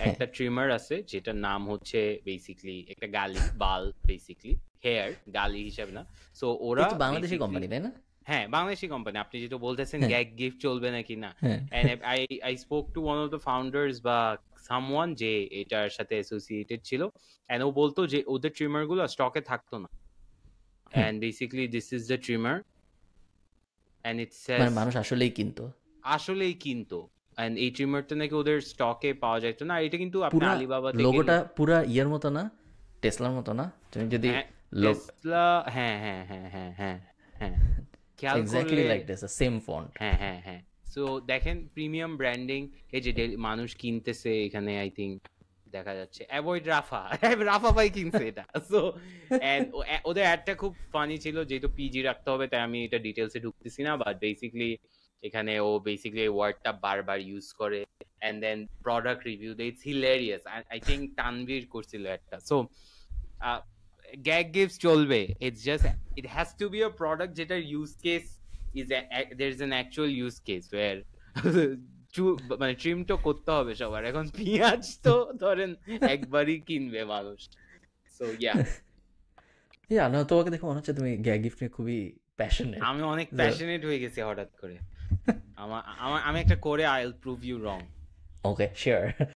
হ্যাঁ। একটা ট্রিমার আছে যেটা নাম হচ্ছে বেসিকলি একটা গালি বাল বেসিকলি হেয়ার গালি হিসাবে না সো ওরা বাংলাদেশি কোম্পানি তাই না হ্যাঁ বাংলাদেশি কোম্পানি আপনি যেটা বলতেছেন গ্যাগ গিফট চলবে নাকি না I I spoke to one of the founders বা সামওয়ান যে এটার সাথে অ্যাসোসিয়েটেড ছিল এন্ড ও বলতো যে ওদের ট্রিমার গুলো স্টকে থাকতো না and basically this is the trimmer and it says মানুষ আসলেই কিনতো আসলেই কিনতো এন্ড এই ট্রিমারটা নাকি ওদের স্টকে পাওয়া যায় তো না এটা কিন্তু আপনি আলিবাবা থেকে লোগোটা পুরো ইয়ার মতো না টেসলার মতো না তুমি যদি টেসলা হ্যাঁ হ্যাঁ হ্যাঁ হ্যাঁ হ্যাঁ হ্যাঁ exactly like this same font হ্যাঁ হ্যাঁ হ্যাঁ সো দেখেন প্রিমিয়াম ব্র্যান্ডিং এই যে মানুষ কিনতেছে এখানে আই থিঙ্ক দেখা যাচ্ছে অ্যাভয়েড রাফা রাফা ভাই কিনছে এটা সো ওদের অ্যাডটা খুব ফানি ছিল যেহেতু পিজি রাখতে হবে তাই আমি এটা ডিটেলসে ঢুকতেছি না বাট বেসিক্যালি এখানে ও বেসিক্যালি এই ওয়ার্ডটা বারবার ইউজ করে and then product review they it's hilarious I think Tanvir করছিল একটা সো গ্যাগ গিফট চলবে it's just it has to be a product যেটার use case is there is an actual use case where মানে trim তো করতে হবে সবার এখন পেঁয়াজ তো ধরেন একবারই কিনবে মানুষ সো ইয়া ইয়া না তোমাকে দেখে মনে হচ্ছে তুমি গ্যাগ গিফট নিয়ে খুবই প্যাশনেট আমি অনেক প্যাশনেট হয়ে গেছি হঠাৎ করে আমার আমি একটা করে I will prove you wrong okay sure